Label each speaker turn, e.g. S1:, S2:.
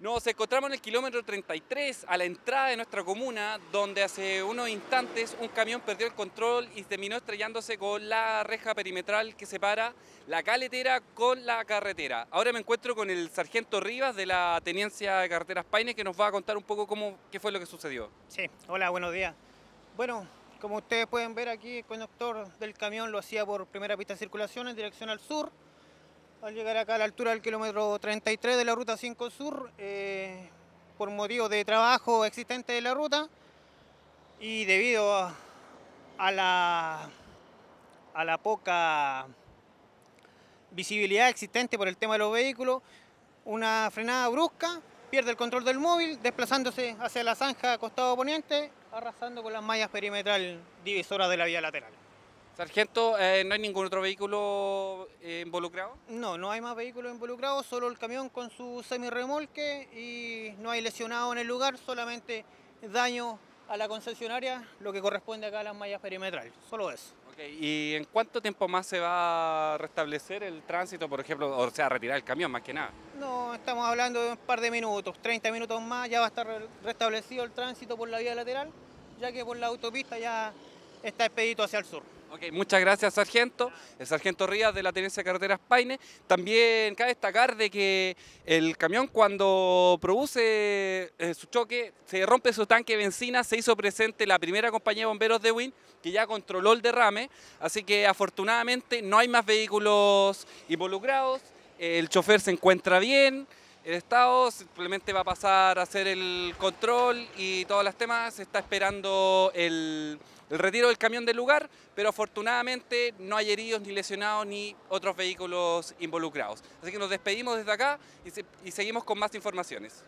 S1: Nos encontramos en el kilómetro 33, a la entrada de nuestra comuna, donde hace unos instantes un camión perdió el control y terminó estrellándose con la reja perimetral que separa la caletera con la carretera. Ahora me encuentro con el sargento Rivas de la Teniencia de Carreteras Paine, que nos va a contar un poco cómo, qué fue lo que sucedió.
S2: Sí, hola, buenos días. Bueno, como ustedes pueden ver aquí, el conductor del camión lo hacía por primera pista de circulación en dirección al sur, al llegar acá a la altura del kilómetro 33 de la ruta 5 Sur, eh, por motivo de trabajo existente de la ruta y debido a, la, a la poca visibilidad existente por el tema de los vehículos, una frenada brusca, pierde el control del móvil, desplazándose hacia la zanja costado poniente, arrasando con las mallas perimetral divisoras de la vía lateral. Sargento, eh, ¿no hay ningún otro vehículo eh, involucrado? No, no hay más vehículos involucrados, solo el camión con su semirremolque y no hay lesionado en el lugar, solamente daño a la concesionaria, lo que corresponde acá a las mallas perimetrales, solo eso.
S1: ¿Y en cuánto tiempo más se va a restablecer el tránsito, por ejemplo, o sea, retirar el camión más que nada?
S2: No, estamos hablando de un par de minutos, 30 minutos más, ya va a estar restablecido el tránsito por la vía lateral, ya que por la autopista ya está expedito hacia el sur
S1: muchas gracias, sargento. El sargento Rías de la Tenencia de Carreteras Paine. También cabe destacar de que el camión cuando produce eh, su choque, se rompe su tanque de benzina, se hizo presente la primera compañía de bomberos de WIN, que ya controló el derrame, así que afortunadamente no hay más vehículos involucrados, el chofer se encuentra bien, el Estado simplemente va a pasar a hacer el control y todas las temas, se está esperando el el retiro del camión del lugar, pero afortunadamente no hay heridos ni lesionados ni otros vehículos involucrados. Así que nos despedimos desde acá y, y seguimos con más informaciones.